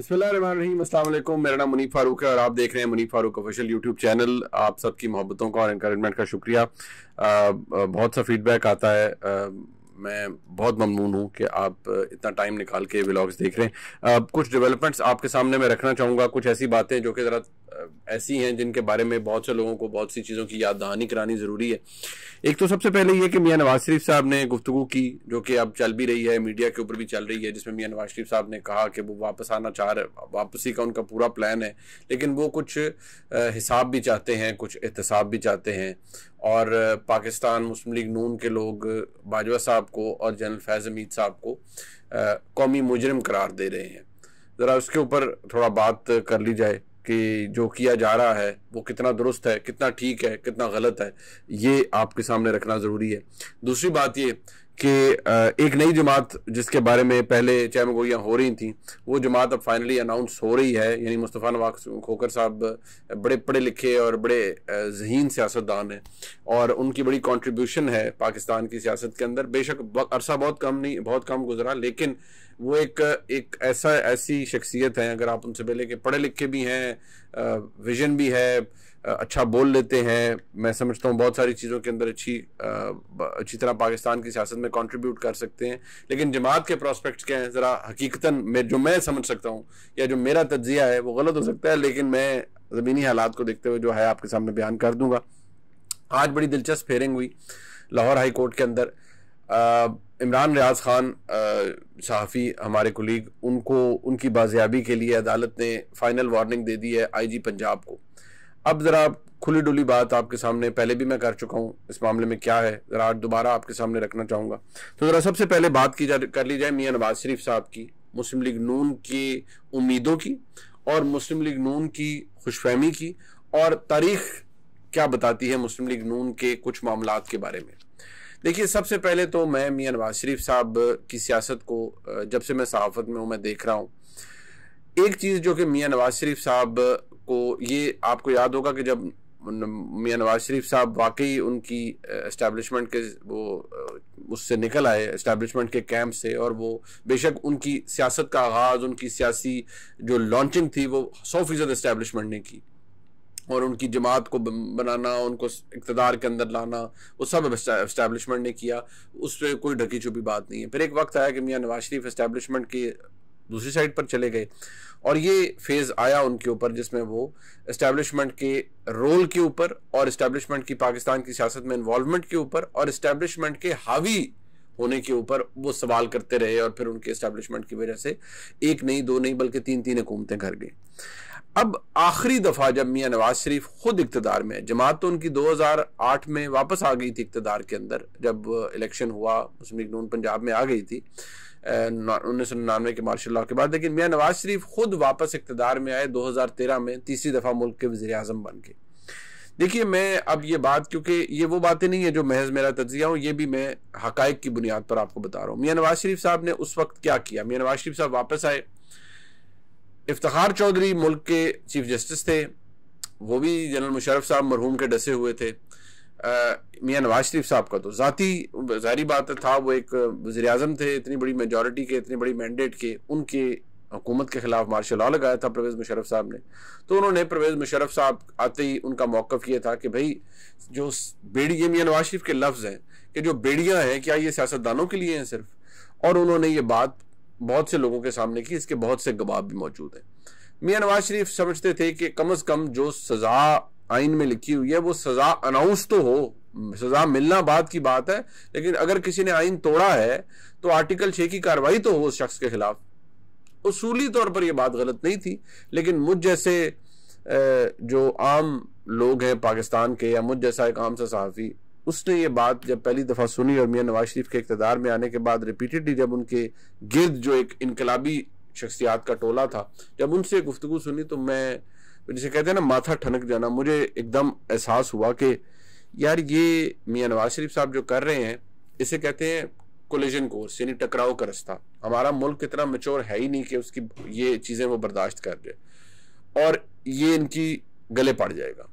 बिस्मिल्लाम मेरा नाम मुनीफ फारूक है और आप देख रहे हैं Munif Farooq official YouTube channel आप सबकी मोहब्बतों का और इनक्रेजमेंट का शुक्रिया आ, बहुत सा फीडबैक आता है आ, मैं बहुत ममनून हूँ कि आप इतना टाइम निकाल के व्लॉग्स देख रहे हैं आ, कुछ डेवलपमेंट्स आपके सामने मैं रखना चाहूँगा कुछ ऐसी बातें जो कि ज़रा ऐसी हैं जिनके बारे में बहुत से लोगों को बहुत सी चीज़ों की याद दहानी करानी ज़रूरी है एक तो सबसे पहले ये कि मियाँ नवाज शरीफ साहब ने गुफ्तु की जो कि अब चल भी रही है मीडिया के ऊपर भी चल रही है जिसमें मियाँ नवाज शरीफ साहब ने कहा कि वो वापस आना चाह रहे वापसी का उनका पूरा प्लान है लेकिन वो कुछ हिसाब भी चाहते हैं कुछ एहतसाब भी चाहते हैं और पाकिस्तान मुस्लिम लीग नून के लोग बाजवा साहब को और जनरल फैज़ हमीद साहब को कौमी मुजरम करार दे रहे हैं ज़रा उसके ऊपर थोड़ा बात कर ली जाए कि जो किया जा रहा है वो कितना दुरुस्त है कितना ठीक है कितना गलत है ये आपके सामने रखना ज़रूरी है दूसरी बात ये कि एक नई जमात जिसके बारे में पहले चैमगोइयाँ हो रही थी वो जमात अब फाइनली अनाउंस हो रही है यानी मुस्तफ़ा नवाक खोकर साहब बड़े पढ़े लिखे और बड़े जहीन सियासतदान हैं और उनकी बड़ी कंट्रीब्यूशन है पाकिस्तान की सियासत के अंदर बेशक अरसा बहुत कम नहीं बहुत कम गुजरा लेकिन वो एक एक ऐसा ऐसी शख्सियत हैं अगर आप उनसे पहले कि पढ़े लिखे भी हैं विजन भी है अच्छा बोल लेते हैं मैं समझता हूँ बहुत सारी चीज़ों के अंदर अच्छी अच्छी तरह पाकिस्तान की सियासत में कंट्रीब्यूट कर सकते हैं लेकिन जमात के प्रोस्पेक्ट्स क्या हैं ज़रा हकीकता में जो मैं समझ सकता हूँ या जो मेरा तजिया है वो गलत हो सकता है लेकिन मैं ज़मीनी हालात को देखते हुए जो है आपके सामने बयान कर दूंगा आज बड़ी दिलचस्प फेयरिंग हुई लाहौर हाई कोर्ट के अंदर इमरान रियाज खान सहाफ़ी हमारे कुलीग उनको उनकी बाजियाबी के लिए अदालत ने फ़ाइनल वार्निंग दे दी है आईजी पंजाब को अब ज़रा खुली डुली बात आपके सामने पहले भी मैं कर चुका हूँ इस मामले में क्या है ज़रा दोबारा आपके सामने रखना चाहूंगा तो ज़रा सबसे पहले बात की जा कर ली जाए मियाँ नवाज शरीफ साहब की मुस्लिम लीग नून की उम्मीदों की और मुस्लिम लीग नून की खुशफहमी की और तारीख क्या बताती है मुस्लिम लीग नून के कुछ मामला के बारे में देखिए सबसे पहले तो मैं मियाँ नवाज शरीफ साहब की सियासत को जब से मैं सहाफ़त में हूँ मैं देख रहा हूँ एक चीज़ जो कि मियाँ नवाज शरीफ साहब को ये आपको याद होगा कि जब मियाँ नवाज शरीफ साहब वाकई उनकी इस्टेबलिशमेंट के वो उससे निकल आए इस्टेबलिशमेंट के कैंप से और वो बेशक उनकी सियासत का आगाज़ उनकी सियासी जो लॉन्चिंग थी वो सौ फीसद इस्टेबलिशमेंट ने की और उनकी जमात को बनाना उनको इकतदार के अंदर लाना वो सब इस्टेबलिशमेंट ने किया उस पर कोई ढकी छुपी बात नहीं है फिर एक वक्त आया कि मियाँ नवाज शरीफ इस्टेबलिशमेंट के दूसरी साइड पर चले गए और ये फेज़ आया उनके ऊपर जिसमें वो इस्टेब्लिशमेंट के रोल के ऊपर और इस्टेब्लिशमेंट की पाकिस्तान की सियासत में इन्वॉल्वमेंट के ऊपर और इस्टेब्लिशमेंट के हावी होने के ऊपर वो सवाल करते रहे और फिर उनके इस्टेब्लिशमेंट की वजह से एक नहीं दो नहीं बल्कि तीन तीन हुकूमतें घर गई अब आखिरी दफ़ा जब मियाँ नवाज शरीफ खुद इकतदार में जमात तो उनकी 2008 में वापस आ गई थी इकतदार के अंदर जब इलेक्शन हुआ मुस्लिम लीग नून पंजाब में आ गई थी उन्नीस सौ निन्यानवे के मार्शल लॉ के बाद लेकिन मियाँ नवाज शरीफ खुद वापस इकतदार में आए 2013 में तीसरी दफ़ा मुल्क के वजी अजम बन के देखिए मैं अब ये बात क्योंकि ये वो बातें नहीं है जो महज मेरा तजिया हूँ ये भी मैं हक़ की बुनियाद पर आपको बता रहा हूँ मियाँ नवाज शरीफ साहब ने उस वक्त क्या किया मियाँ नवाज शरीफ साहब वापस आए इफ्तार चौधरी मुल्क के चीफ जस्टिस थे वो भी जनरल मुशरफ साहब मरहूम के डसे हुए थे मियाँ नवाज शरीफ साहब का तो ज़ाती जारी बात था वो एक वज़ी अजम थे इतनी बड़ी मेजोरिटी के इतनी बड़ी मैंडेट के उनके हुकूमत के ख़िलाफ़ मार्शल लॉ लगाया था परवेज़ मुशरफ साहब ने तो उन्होंने परवेज़ मुशरफ साहब आते ही उनका मौक़ किया था कि भाई जो बेड़ी ये मियाँ नवाज शरीफ के लफ्ज़ हैं कि जो बेड़ियाँ हैं क्या ये सियासतदानों के लिए हैं सिर्फ और उन्होंने ये बात बहुत से लोगों के सामने की इसके बहुत से गवाब भी मौजूद हैं मियाँ नवाज शरीफ समझते थे कि कम अज कम जो सजा आइन में लिखी हुई है वो सजा अनाउंस तो हो सजा मिलना बाद की बात है लेकिन अगर किसी ने आइन तोड़ा है तो आर्टिकल छः की कार्रवाई तो हो उस शख्स के खिलाफ उसूली तौर पर यह बात गलत नहीं थी लेकिन मुझ जैसे जो आम लोग हैं पाकिस्तान के या मुझ जैसा एक आम सा सहाफ़ी उसने ये बात जब पहली दफ़ा सुनी और मियाँ नवाज शरीफ के इकतदार में आने के बाद रिपीटेडली जब उनके गिरद जो एक इनकलाबी शख्सियात का टोला था जब उनसे गुफ्तु सुनी तो मैं जिसे कहते हैं ना माथा ठनक जाना मुझे एकदम एहसास हुआ कि यार ये मियाँ नवाज शरीफ साहब जो कर रहे हैं इसे कहते हैं कोलिजन कोर्स यानी टकराव का रास्ता हमारा मुल्क इतना मेच्योर है ही नहीं कि उसकी ये चीज़ें वो बर्दाश्त कर जाए और ये इनकी गले पड़ जाएगा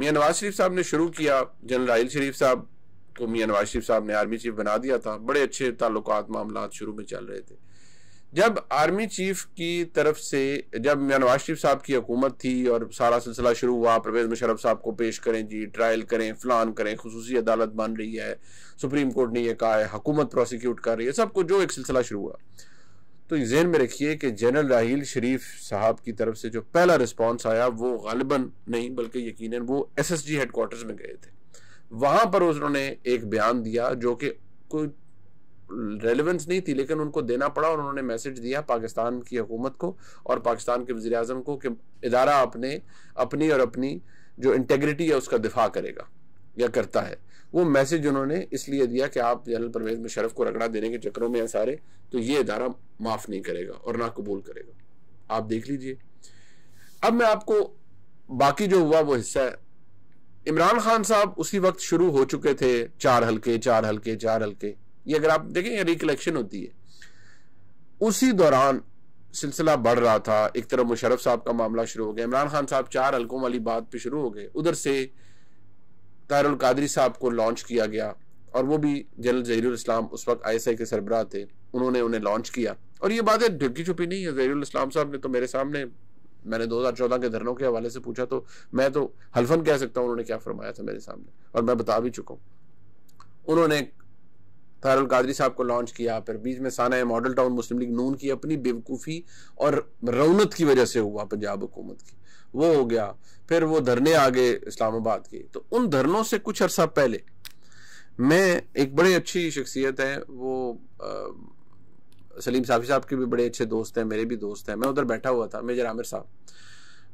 मियाँ नवाज शरीफ साहब ने शुरू किया जनरल आहिल शरीफ साहब को मियाँ नवाज शरीफ साहब ने आर्मी चीफ बना दिया था बड़े अच्छे ताल्लुक मामला शुरू में चल रहे थे जब आर्मी चीफ की तरफ से जब मियाँ नवाज शरीफ साहब की हुकूमत थी और सारा सिलसिला शुरू हुआ परवेज मुशरफ साहब को पेश करें जी ट्रायल करें फ़लान करें खसूसी अदालत बन रही है सुप्रीम कोर्ट ने यह कहा है हुकूमत प्रोसिक्यूट कर रही है सब कुछ जो एक सिलसिला शुरू हुआ तो जेन में रखिए कि जनरल राहील शरीफ साहब की तरफ से जो पहला रिस्पॉन्स आया वो गलबन नहीं बल्कि यकीन वो एस एस जी हेडकोर्टर्स में गए थे वहाँ पर उन्होंने एक बयान दिया जो कि कोई रेलिवेंस नहीं थी लेकिन उनको देना पड़ा और उन्होंने मैसेज दिया पाकिस्तान की हुकूमत को और पाकिस्तान के वजी अजम को कि इदारा अपने अपनी और अपनी जो इंटेग्रिटी है उसका दिफा करेगा या करता है वो मैसेज उन्होंने इसलिए दिया कि आप जनरल परवेज मुशरफ को रगड़ा देने के चक्करों में हैं सारे तो ये इदारा माफ़ नहीं करेगा और ना कबूल करेगा आप देख लीजिए अब मैं आपको बाकी जो हुआ वो हिस्सा है इमरान खान साहब उसी वक्त शुरू हो चुके थे चार हल्के चार हल्के चार हल्के ये अगर आप देखें ये रिकलेक्शन होती है उसी दौरान सिलसिला बढ़ रहा था एक तरफ मुशरफ साहब का मामला शुरू हो गया इमरान खान साहब चार हल्कों वाली बात पे शुरू हो गए उधर से तारुल कादरी साहब को लॉन्च किया गया और वो भी जनरल जहरुल इस्लाम उस वक्त आई के सरबराह थे उन्होंने उन्हें लॉन्च किया और ये बातें ढुकी छुपी नहीं है जहरुल इस्लाम साहब ने तो मेरे सामने मैंने 2014 के धरनों के हवाले से पूछा तो मैं तो हल्फन कह सकता हूँ उन्होंने क्या फरमाया था मेरे सामने और मैं बता भी चुका हूँ उन्होंने तारुल कादरी साहब को लॉन्च किया फिर बीच में साना मॉडल टाउन मुस्लिम लीग नून की अपनी बेवकूफ़ी और रौनत की वजह से हुआ पंजाब हुकूमत की वो हो गया फिर वो धरने आ गए इस्लामाबाद के तो उन धरनों से कुछ अरसा पहले मैं एक बड़ी अच्छी शख्सियत है वो आ, सलीम साफी साहब के भी बड़े अच्छे दोस्त हैं मेरे भी दोस्त हैं मैं उधर बैठा हुआ था मेजर आमिर साहब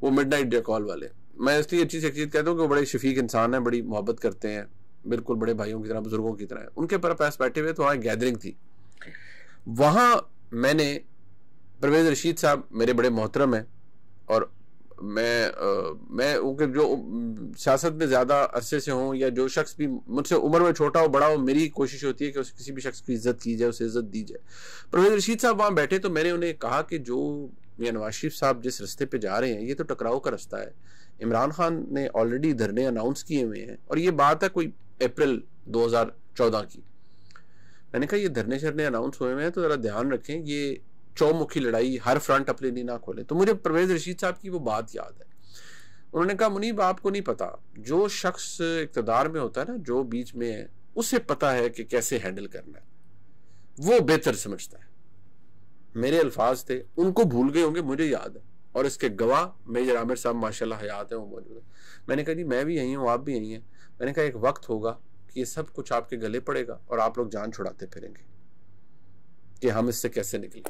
वो मिड नाइट डेकॉल वाले मैं इसलिए अच्छी शख्सियत कहता हूँ कि वो बड़े शफीक इंसान हैं बड़ी मोहब्बत करते हैं बिल्कुल बड़े भाइयों की तरह बुजुर्गों की तरह उनके पर पैस बैठे हुए तो वहाँ गैदरिंग थी वहाँ मैंने परवेज रशीद साहब मेरे बड़े मोहतरम हैं और मैं आ, मैं उनके जो सियासत में ज़्यादा अरसे से हूँ या जो शख्स भी मुझसे उम्र में छोटा हो बड़ा हो मेरी कोशिश होती है कि उस किसी भी शख्स की इज्जत की जाए उसे इज्जत दी जाए परवेज रशीद साहब वहाँ बैठे तो मैंने उन्हें कहा कि जो या नवाज शरीफ साहब जिस रास्ते पे जा रहे हैं ये तो टकराव का रास्ता है इमरान खान ने ऑलरेडी धरने अनाउंस किए हुए हैं और ये बात है कोई अप्रैल 2014 की मैंने कहा ये धरने शरने अनाउंस हुए हुए हैं तो ज़रा ध्यान रखें ये चौमुखी लड़ाई हर फ्रंट अपने लिए ना खोले तो मुझे परवेज रशीद साहब की वो बात याद है उन्होंने कहा मुनीब आपको नहीं पता जो शख्स इकतदार में होता है ना जो बीच में है उसे पता है कि कैसे हैंडल करना है वो बेहतर समझता है मेरे अल्फाज थे उनको भूल गए होंगे मुझे याद है और इसके गवाह मेजर आमिर साहब माशाल्लाह हयात हैं वो मौजूद है मैंने कहा जी मैं भी यहीं हूँ आप भी यहीं हैं मैंने कहा एक वक्त होगा कि ये सब कुछ आपके गले पड़ेगा और आप लोग जान छुड़ाते फिरेंगे कि हम इससे कैसे निकले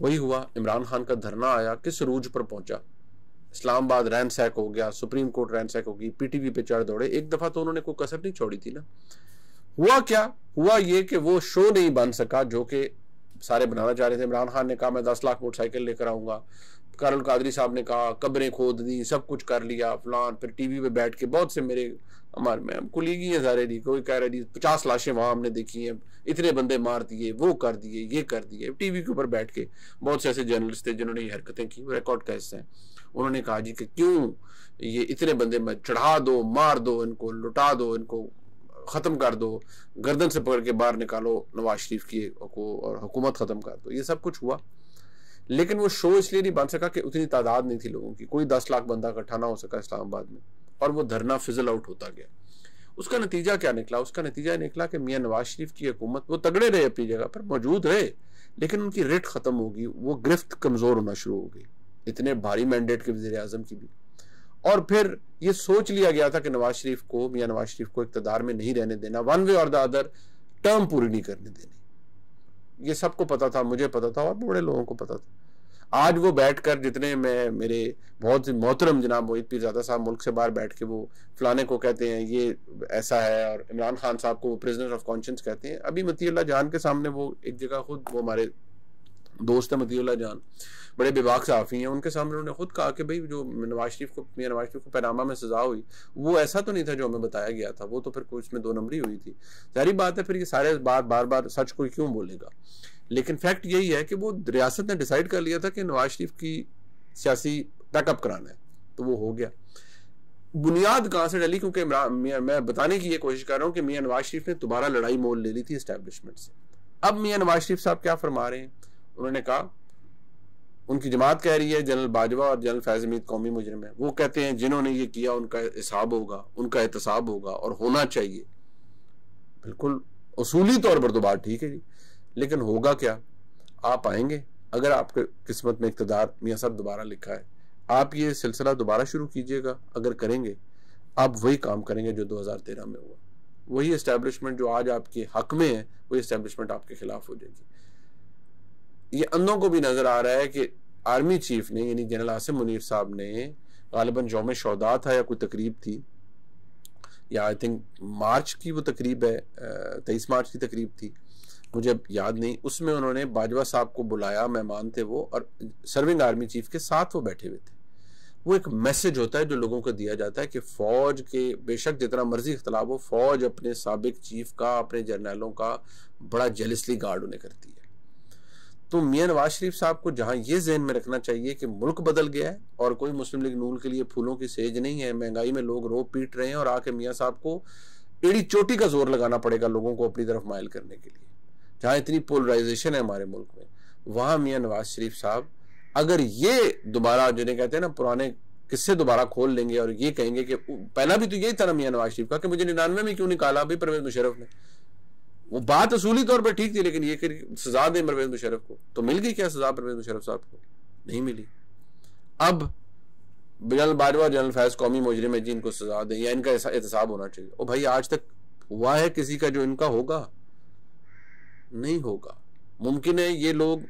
वही हुआ इमरान खान का धरना आया किस रूज पर पहुंचा इस्लामाबाद रैन सैक हो गया सुप्रीम कोर्ट रैन सैक होगी पीटीवी पे चढ़ दौड़े एक दफा तो उन्होंने कोई कसर नहीं छोड़ी थी ना हुआ क्या हुआ ये कि वो शो नहीं बन सका जो कि सारे बनाना चाह रहे थे इमरान खान ने कहा मैं दस लाख मोटरसाइकिल लेकर आऊंगा करण कादरी साहब ने कहा कब्रें खोद दी सब कुछ कर लिया फलान फिर टीवी पे बैठ के बहुत से मेरे हमारे मैम कुलीग ही हैं सारे जी कोई कह रहे जी पचास लाशें वहाँ हमने देखी हैं इतने बंदे मार दिए वो कर दिए ये कर दिए टीवी के ऊपर बैठ के बहुत से ऐसे जर्नलिस्ट थे जिन्होंने ये हरकतें की रिकॉर्ड का हिस्सा है उन्होंने कहा जी कि क्यों ये इतने बंदे मैं चढ़ा दो मार दो इनको लुटा दो इनको ख़त्म कर दो गर्दन से पकड़ के बाहर निकालो नवाज शरीफ की को और हुकूमत ख़त्म कर दो ये सब कुछ हुआ लेकिन वो शो इसलिए नहीं बन सका कि उतनी तादाद नहीं थी लोगों की कोई दस लाख बंदा इकट्ठा ना हो सका इस्लामाबाद में और वो धरना फिजल आउट होता गया उसका नतीजा क्या निकला उसका नतीजा निकला कि मियाँ नवाज शरीफ की हुकूमत वो तगड़े रहे अपनी जगह पर मौजूद रहे लेकिन उनकी रेट ख़त्म होगी वो गिरफ्त कमज़ोर होना शुरू हो गई इतने भारी मैंडेट के वजी अजम की भी और फिर ये सोच लिया गया था कि नवाज शरीफ को मियाँ नवाज शरीफ को इकतदार में नहीं रहने देना वन वे और द अदर टर्म पूरी नहीं करने देनी ये सबको पता था मुझे पता था और बड़े लोगों को पता था आज वो कर जितने मैं मेरे बहुत मोहतरम जनाब मोहित पीरजादा साहब मुल्क से बाहर बैठ के वो फलाने को कहते हैं ये ऐसा है और इमरान खान साहब को वो प्रिजनर ऑफ कॉन्शियंस कहते हैं अभी मतील्ला जान के सामने वो एक जगह खुद वो हमारे दोस्त है मतील्ला जान बड़े बेबाक साफी हैं उनके सामने उन्होंने खुद कहा कि भाई जो नवाज शरीफ को मियाँ नवाज शरीफ को पैनामा में सज़ा हुई वो ऐसा तो नहीं था जो हमें बताया गया था वो तो फिर कुछ में दो नंबरी हुई थी जारी बात है फिर ये सारे बार बार बार सच कोई क्यों बोलेगा लेकिन फैक्ट यही है कि वो रियासत ने डिसाइड कर लिया था कि नवाज शरीफ की सियासी पैकअप कराना है तो वो हो गया बुनियाद कहाँ से डली क्योंकि मैं बताने की ये कोशिश कर रहा हूँ कि मियाँ नवाज शरीफ ने दोबारा लड़ाई मोल ले ली थी इस्टेब्लिशमेंट से अब मियाँ नवाज शरीफ साहब क्या फरमा रहे हैं उन्होंने कहा उनकी जमात कह रही है जनरल बाजवा और जनरल फैजमीद कौमी मुजरम है वो कहते हैं जिन्होंने ये किया उनका हिसाब होगा उनका एहतसाब होगा और होना चाहिए बिल्कुल असूली तौर पर तो बात ठीक है जी लेकिन होगा क्या आप आएंगे अगर आपके किस्मत में इकतदार मियाँ साहब दोबारा लिखा है आप ये सिलसिला दोबारा शुरू कीजिएगा अगर करेंगे आप वही काम करेंगे जो 2013 में हुआ वही इस्टेब्लिशमेंट जो आज आपके हक में है वही इस्टेब्लिशमेंट आपके खिलाफ हो जाएगी ये अंधों को भी नजर आ रहा है कि आर्मी चीफ ने यानी जनरल आसिम मुनीर साहब ने गालिबा जोम शौदा था या कोई तकरीब थी या आई थिंक मार्च की वो तकरीब है तेईस मार्च की तकरीब थी मुझे अब याद नहीं उसमें उन्होंने बाजवा साहब को बुलाया मेहमान थे वो और सर्विंग आर्मी चीफ के साथ वो बैठे हुए थे वो एक मैसेज होता है जो लोगों को दिया जाता है कि फौज के बेशक जितना मर्जी इख्तलाफ हो फौज अपने सबक चीफ का अपने जर्नलों का बड़ा जेलसली गार्ड उन्हें करती है तो मियाँ नवाज शरीफ साहब को जहाँ ये जहन में रखना चाहिए कि मुल्क बदल गया है और कोई मुस्लिम लीग नून के लिए फूलों की सेज नहीं है महंगाई में लोग रो पीट रहे हैं और आके मियाँ साहब को एड़ी चोटी का जोर लगाना पड़ेगा लोगों को अपनी तरफ मायल करने के लिए जहाँ इतनी पोलराइजेशन है हमारे मुल्क में वहाँ मियाँ नवाज शरीफ साहब अगर ये दोबारा जिन्हें कहते हैं ना पुराने किससे दोबारा खोल लेंगे और ये कहेंगे कि पहला भी तो यही था ना मियाँ नवाज शरीफ का कि मुझे निन्यानवे में क्यों निकाला अभी परवेज मुशरफ ने वो बात असूली तौर पर ठीक थी लेकिन ये कि सजा दें परवेज मुशरफ को तो मिल गई क्या सजा परवेज मुशरफ साहब को नहीं मिली अब जनरल बाजवा जनरल फैज कौमी मुजरिम है जी इनको सजा दें या इनका एहतसाब होना चाहिए और भाई आज तक हुआ है किसी का जो इनका होगा नहीं होगा मुमकिन है ये लोग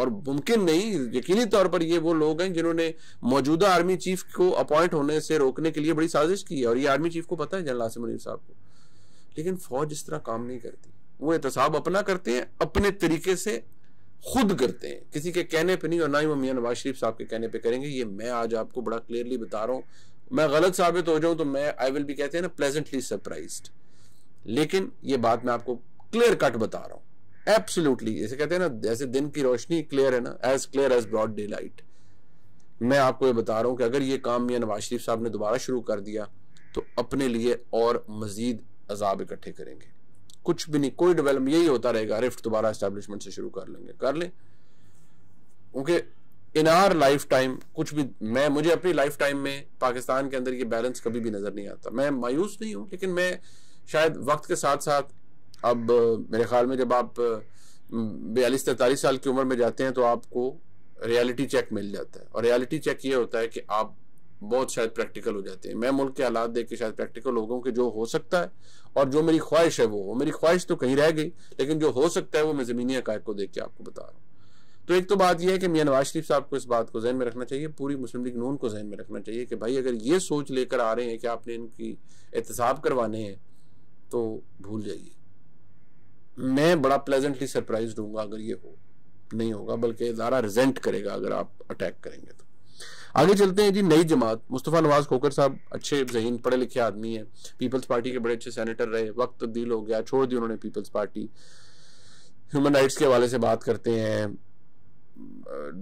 और मुमकिन नहीं यकीनी तौर पर ये वो लोग हैं जिन्होंने मौजूदा आर्मी चीफ को अपॉइंट होने से रोकने के लिए बड़ी साजिश की है और ये आर्मी चीफ को पता है जनरल आसिम साहब को लेकिन फौज इस तरह काम नहीं करती वो एहतसाब अपना करते हैं अपने तरीके से खुद करते हैं किसी के कहने पे नहीं और ना ही वो मियाँ नवाज शरीफ साहब के कहने पे करेंगे ये मैं आज आपको बड़ा क्लियरली बता रहा हूँ मैं गलत साबित हो जाऊं तो मैं आई विल भी कहते हैं ना प्लेजेंटली सरप्राइज लेकिन ये बात मैं आपको क्लियर कट बता रहा हूँ एब्सोल्युटली जैसे कहते हैं ना जैसे दिन की रोशनी क्लियर है ना as clear as broad daylight मैं आपको ये बता रहा हूँ कि अगर ये काम मियाँ नवाज शरीफ साहब ने दोबारा शुरू कर दिया तो अपने लिए और मजीद अजाब इकट्ठे करेंगे कुछ भी नहीं कोई डेवलपमेंट यही होता रहेगा रिफ्ट दोबारा एस्टेब्लिशमेंट से शुरू कर लेंगे कर लें क्योंकि इन आर लाइफ टाइम कुछ भी मैं मुझे अपनी लाइफ टाइम में पाकिस्तान के अंदर ये बैलेंस कभी भी नज़र नहीं आता मैं मायूस नहीं हूँ लेकिन मैं शायद वक्त के साथ साथ अब मेरे ख्याल में जब आप बयालीस तैतालीस साल की उम्र में जाते हैं तो आपको रियलिटी चेक मिल जाता है और रियलिटी चेक ये होता है कि आप बहुत शायद प्रैक्टिकल हो जाते हैं मैं मुल्क के हालात देख के शायद प्रैक्टिकल लोगों के जो हो सकता है और जो मेरी ख्वाहिश है वो हो मेरी ख्वाहिश तो कहीं रह गई लेकिन जो हो सकता है वो मैं ज़मीनी हकैक को देख के आपको बता रहा हूँ तो एक तो बात यह है कि मियाँ नवाज शरीफ साहब को इस बात को जहन में रखना चाहिए पूरी मुस्लिम लीग नून को जहन में रखना चाहिए कि भाई अगर ये सोच लेकर आ रहे हैं कि आपने इनकी एहतसाब करवाने हैं तो भूल जाइए मैं बड़ा प्लेजेंटली सरप्राइज हूँ अगर ये हो नहीं होगा बल्कि इदारा रिजेंट करेगा अगर आप अटैक करेंगे तो आगे चलते हैं जी नई जमात मुस्तफ़ा नवाज़ खोकर साहब अच्छे जहीन पढ़े लिखे आदमी है पीपल्स पार्टी के बड़े अच्छे सेनेटर रहे वक्त तब्दील हो गया छोड़ दी उन्होंने पीपल्स पार्टी ह्यूमन राइट्स के हवाले से बात करते हैं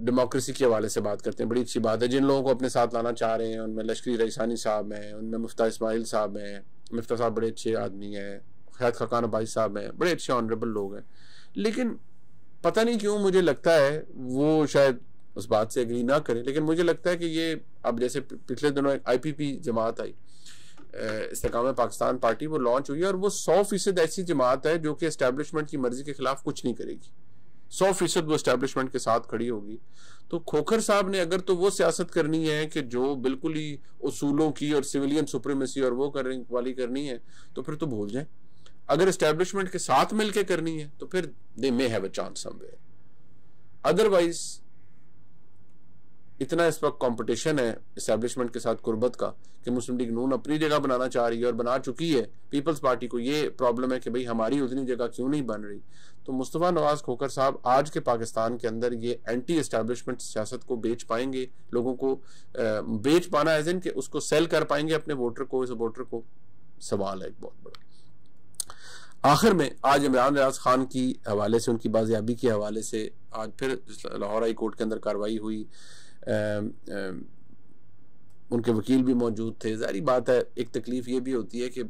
डेमोक्रेसी के हवाले से बात करते हैं बड़ी अच्छी बात है जिन लोगों को अपने साथ लाना चाह रहे हैं उनमें लश्करी रईसानी साहब हैं उनमें मुफ्ता इसमाइल साहब हैं मुफ्ता साहब बड़े अच्छे आदमी हैं खैद खकान अबाई साहब हैं बड़े अच्छे ऑनरेबल लोग हैं लेकिन पता नहीं क्यों मुझे लगता है वो शायद उस बात से अग्री ना करें लेकिन मुझे लगता है कि ये अब जैसे पिछले दिनों एक पी जमात आई इसकाम पाकिस्तान पार्टी वो लॉन्च हुई है और वो सौ फीसद ऐसी जमात है जो कि इस्टेबलिशमेंट की मर्जी के खिलाफ कुछ नहीं करेगी सौ फीसद वो इस्टेबलिशमेंट के साथ खड़ी होगी तो खोखर साहब ने अगर तो वो सियासत करनी है कि जो बिल्कुल ही उसूलों की और सिविलियन सुप्रीमेसी और वो करने वाली करनी है तो फिर तो भूल जाए अगर इस्टेब्लिशमेंट के साथ मिलकर करनी है तो फिर they may have a chance somewhere otherwise इतना इस वक्त कॉम्पिटिशन है इस्टेब्लिशमेंट के साथ गुर्बत का कि मुस्लिम लीग नून अपनी जगह बनाना चाह रही है और बना चुकी है पीपल्स पार्टी को ये प्रॉब्लम है कि भाई हमारी उतनी जगह क्यों नहीं बन रही तो मुस्तफ़ा नवाज़ खोकर साहब आज के पाकिस्तान के अंदर ये एंटी इस्टेब्लिशमेंट सियासत को बेच पाएंगे लोगों को बेच पाना एज इन कि उसको सेल कर पाएंगे अपने वोटर को इस वोटर को सवाल है एक बहुत बड़ा आखिर में आज इमरान रियाज खान की हवाले से उनकी बाजियाबी के हवाले से आज फिर लाहौर हाई कोर्ट के अंदर कार्रवाई हुई उनके वकील भी मौजूद थे जारी बात है एक तकलीफ़ ये भी होती है कि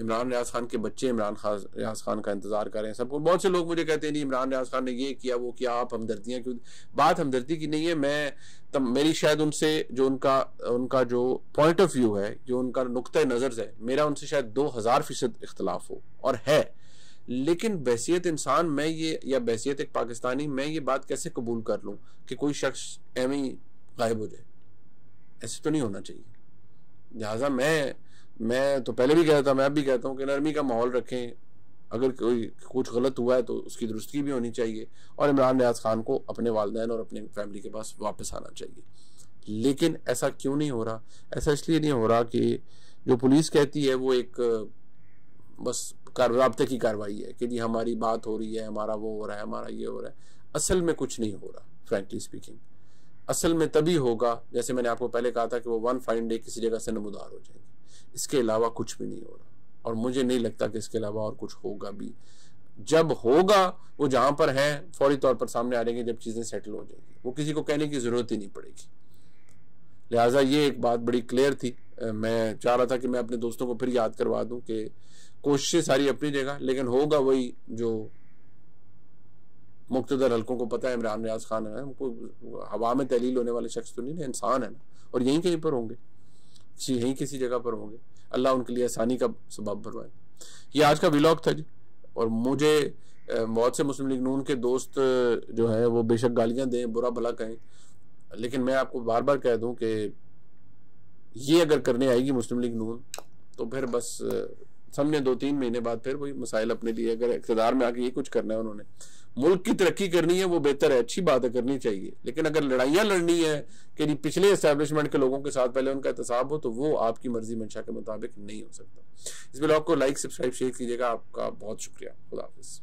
इमरान रियाज खान के बच्चे इमरान खान रियाज खान का इंतज़ार कर रहे हैं सबको बहुत से लोग मुझे कहते हैं नहीं इमरान रियाज खान ने ये किया वो किया आप हमदर्दियाँ क्यों बात हमदर्दी की नहीं है मैं तब मेरी शायद उनसे जो उनका उनका जो पॉइंट ऑफ व्यू है जो उनका नुक़ नज़र है मेरा उनसे शायद दो हज़ार फ़ीसद इख्तलाफ हो और है लेकिन बहसीत इंसान मैं ये या बहसीत एक पाकिस्तानी मैं ये बात कैसे कबूल कर लूँ कि कोई शख्स ही गायब हो जाए ऐसे तो नहीं होना चाहिए लिहाजा मैं मैं तो पहले भी कहता था मैं अब भी कहता हूँ कि नरमी का माहौल रखें अगर कोई कुछ गलत हुआ है तो उसकी दुरुस्ती भी होनी चाहिए और इमरान रियाज खान को अपने वालदेन और अपने फैमिली के पास वापस आना चाहिए लेकिन ऐसा क्यों नहीं हो रहा ऐसा इसलिए नहीं हो रहा कि जो पुलिस कहती है वो एक बस रबते की कार्रवाई है कि जी हमारी बात हो रही है हमारा वो हो रहा है हमारा ये हो रहा है असल में कुछ नहीं हो रहा फ्रेंकली स्पीकिंग असल में तभी होगा जैसे मैंने आपको पहले कहा था कि वो वन फाइन डे किसी जगह से नमदार हो जाएंगे इसके अलावा कुछ भी नहीं हो रहा और मुझे नहीं लगता कि इसके अलावा और कुछ होगा भी जब होगा वो जहां पर है फौरी तौर पर सामने आ जाएंगे जब चीजें सेटल हो जाएंगी वो किसी को कहने की जरूरत ही नहीं पड़ेगी लिहाजा ये एक बात बड़ी क्लियर थी मैं चाह रहा था कि मैं अपने दोस्तों को फिर याद करवा दूं कि कोशिशें सारी अपनी जगह लेकिन होगा वही जो मुख्तर हल्कों को पता है इमरान रियाज खान है उनको हवा में तहलील होने वाले शख्स तो नहीं ना इंसान है ना और यहीं कहीं पर होंगे यहीं किसी जगह पर होंगे अल्लाह उनके लिए आसानी का सबब भरवाए ये आज का व्लॉग था जी और मुझे बहुत से मुस्लिम लीग नून के दोस्त जो है वो बेशक गालियाँ दें बुरा भला कहें लेकिन मैं आपको बार बार कह दूं कि ये अगर करने आएगी मुस्लिम लीग नून तो फिर बस समझे दो तीन महीने बाद फिर वही मसाइल अपने लिए अगर इकतदार में आके ये कुछ करना है उन्होंने मुल्क की तरक्की करनी है वो बेहतर है अच्छी बात है करनी चाहिए लेकिन अगर लड़ाइयाँ लड़नी है कि जी पिछले इस्टेब्लिशमेंट के लोगों के साथ पहले उनका एहतसाब हो तो वो आपकी मर्जी मंशा के मुताबिक नहीं हो सकता इस ब्लॉग को लाइक सब्सक्राइब शेयर कीजिएगा आपका बहुत शुक्रिया खुदाफिज